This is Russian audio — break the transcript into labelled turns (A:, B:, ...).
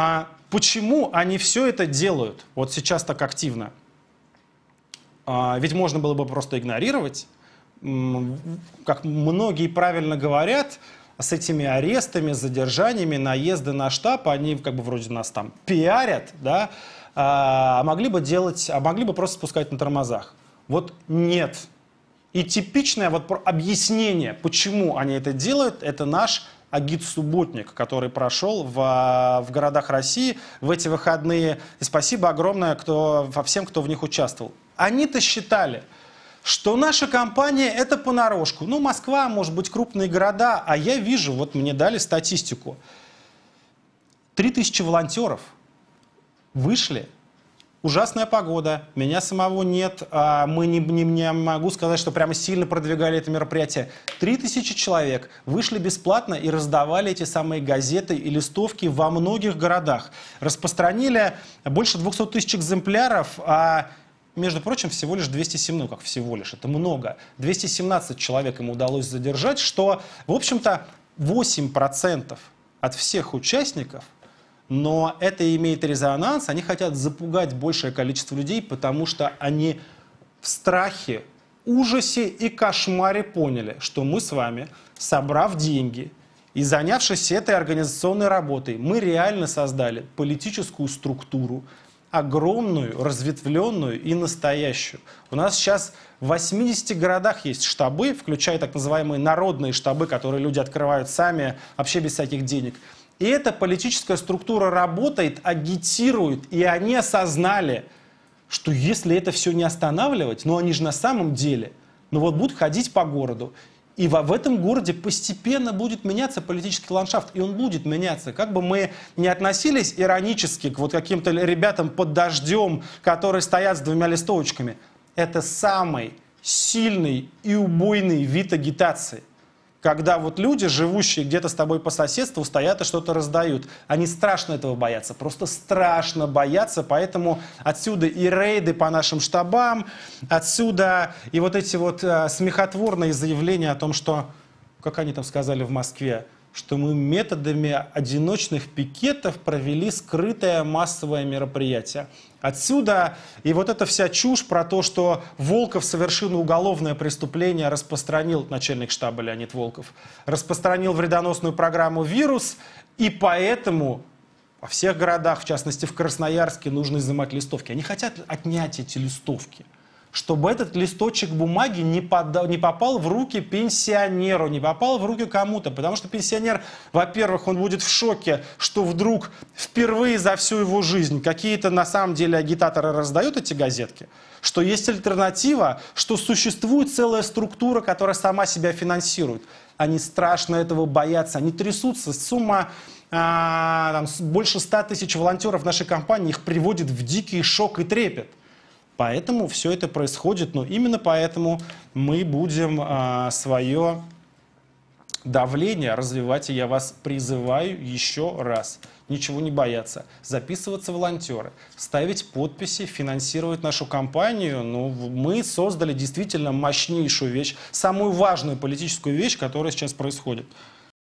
A: А почему они все это делают вот сейчас так активно? А, ведь можно было бы просто игнорировать. Как многие правильно говорят, с этими арестами, задержаниями, наезды на штаб, они как бы вроде нас там пиарят, да, а, а могли бы делать, а могли бы просто спускать на тормозах. Вот нет. И типичное вот объяснение, почему они это делают, это наш Агит Субботник, который прошел в, а, в городах России в эти выходные. И спасибо огромное кто, во всем, кто в них участвовал. Они-то считали, что наша компания это понарошку. Ну, Москва, может быть, крупные города, а я вижу, вот мне дали статистику. 3000 волонтеров вышли ужасная погода, меня самого нет, а мы не, не, не могу сказать, что прямо сильно продвигали это мероприятие. Три тысячи человек вышли бесплатно и раздавали эти самые газеты и листовки во многих городах. Распространили больше 200 тысяч экземпляров, а между прочим, всего лишь 207, ну как всего лишь, это много. 217 человек ему удалось задержать, что, в общем-то, 8% от всех участников – но это имеет резонанс, они хотят запугать большее количество людей, потому что они в страхе, ужасе и кошмаре поняли, что мы с вами, собрав деньги и занявшись этой организационной работой, мы реально создали политическую структуру, огромную, разветвленную и настоящую. У нас сейчас в 80 городах есть штабы, включая так называемые народные штабы, которые люди открывают сами, вообще без всяких денег – и эта политическая структура работает, агитирует, и они осознали, что если это все не останавливать, ну они же на самом деле, ну вот будут ходить по городу, и во, в этом городе постепенно будет меняться политический ландшафт, и он будет меняться. Как бы мы не относились иронически к вот каким-то ребятам под дождем, которые стоят с двумя листовочками, это самый сильный и убойный вид агитации когда вот люди, живущие где-то с тобой по соседству, стоят и что-то раздают. Они страшно этого боятся, просто страшно боятся, поэтому отсюда и рейды по нашим штабам, отсюда и вот эти вот э, смехотворные заявления о том, что, как они там сказали в Москве, что мы методами одиночных пикетов провели скрытое массовое мероприятие. Отсюда и вот эта вся чушь про то, что Волков совершил уголовное преступление, распространил, начальник штаба Леонид Волков, распространил вредоносную программу «Вирус», и поэтому во всех городах, в частности в Красноярске, нужно изымать листовки. Они хотят отнять эти листовки – чтобы этот листочек бумаги не, под, не попал в руки пенсионеру, не попал в руки кому-то. Потому что пенсионер, во-первых, он будет в шоке, что вдруг впервые за всю его жизнь какие-то на самом деле агитаторы раздают эти газетки, что есть альтернатива, что существует целая структура, которая сама себя финансирует. Они страшно этого боятся, они трясутся сумма А, там, больше 100 тысяч волонтеров нашей компании их приводит в дикий шок и трепет. Поэтому все это происходит, но именно поэтому мы будем а, свое давление развивать, и я вас призываю еще раз ничего не бояться, записываться волонтеры, ставить подписи, финансировать нашу компанию. Ну, мы создали действительно мощнейшую вещь, самую важную политическую вещь, которая сейчас происходит.